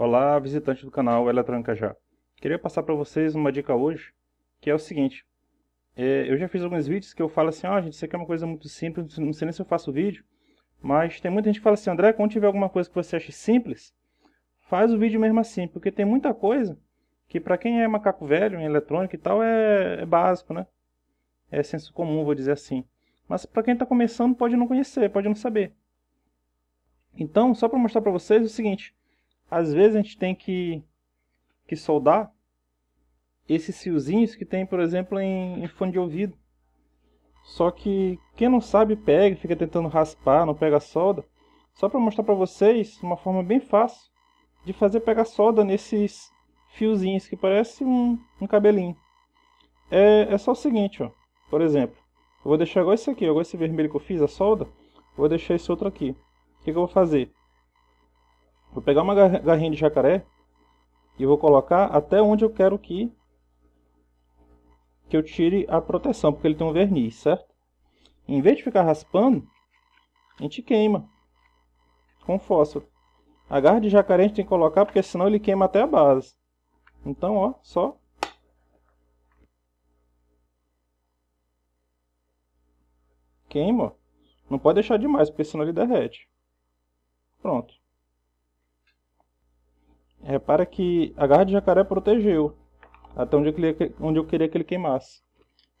Olá, visitante do canal Eletrônica Já. Queria passar para vocês uma dica hoje, que é o seguinte. É, eu já fiz alguns vídeos que eu falo assim, ó ah, gente, isso aqui é uma coisa muito simples, não sei nem se eu faço vídeo, mas tem muita gente que fala assim, André, quando tiver alguma coisa que você acha simples, faz o vídeo mesmo assim, porque tem muita coisa que para quem é macaco velho em eletrônica e tal é, é básico, né? É senso comum, vou dizer assim. Mas para quem está começando pode não conhecer, pode não saber. Então, só para mostrar para vocês é o seguinte, às vezes a gente tem que, que soldar esses fiozinhos que tem, por exemplo, em, em fone de ouvido. Só que quem não sabe pega, fica tentando raspar, não pega solda. Só para mostrar para vocês uma forma bem fácil de fazer pegar solda nesses fiozinhos que parece um, um cabelinho. É, é só o seguinte, ó. Por exemplo, eu vou deixar igual esse aqui, igual esse vermelho que eu fiz, a solda. Vou deixar esse outro aqui. O que, que eu vou fazer? Vou pegar uma garrinha de jacaré e vou colocar até onde eu quero que, que eu tire a proteção, porque ele tem um verniz, certo? Em vez de ficar raspando, a gente queima com fósforo. A garra de jacaré a gente tem que colocar, porque senão ele queima até a base. Então, ó, só queima, não pode deixar demais, porque senão ele derrete. Pronto. Repara que a garra de jacaré protegeu até onde eu queria, onde eu queria que ele queimasse.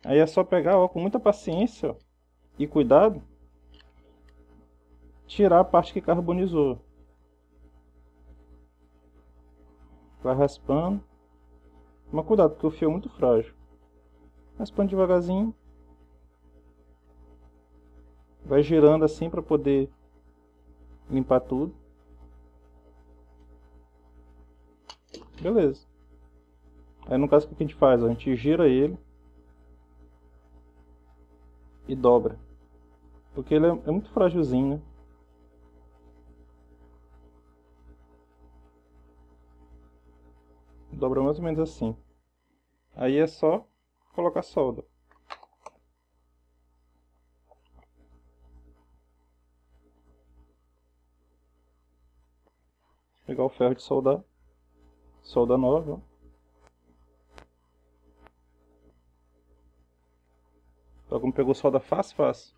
Aí é só pegar ó, com muita paciência e cuidado, tirar a parte que carbonizou. Vai raspando. Mas cuidado, porque o fio é muito frágil. Raspando devagarzinho. Vai girando assim para poder limpar tudo. Beleza. Aí no caso o que a gente faz? A gente gira ele e dobra. Porque ele é, é muito frágilzinho, né? Dobra mais ou menos assim. Aí é só colocar solda. Pegar o ferro de soldar solda nova. como pegou solda fácil, fácil.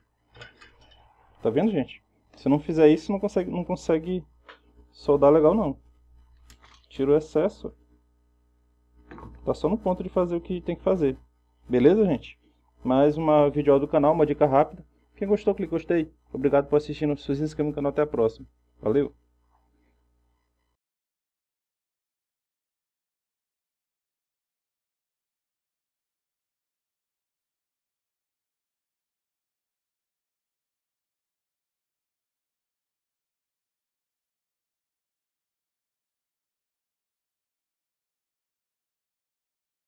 Tá vendo, gente? Se não fizer isso, não consegue, não consegue soldar legal, não. Tira o excesso. Tá só no ponto de fazer o que tem que fazer. Beleza, gente? Mais uma vídeo do canal, uma dica rápida. Quem gostou, clica gostei. Obrigado por assistir, não se inscreva no canal. Até a próxima. Valeu!